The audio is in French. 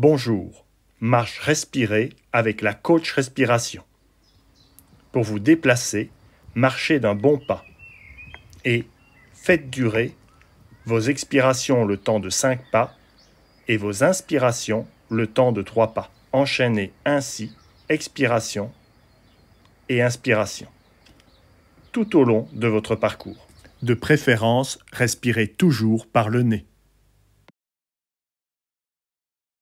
Bonjour, marche respirée avec la coach respiration. Pour vous déplacer, marchez d'un bon pas et faites durer vos expirations le temps de 5 pas et vos inspirations le temps de 3 pas. Enchaînez ainsi expiration et inspiration tout au long de votre parcours. De préférence, respirez toujours par le nez.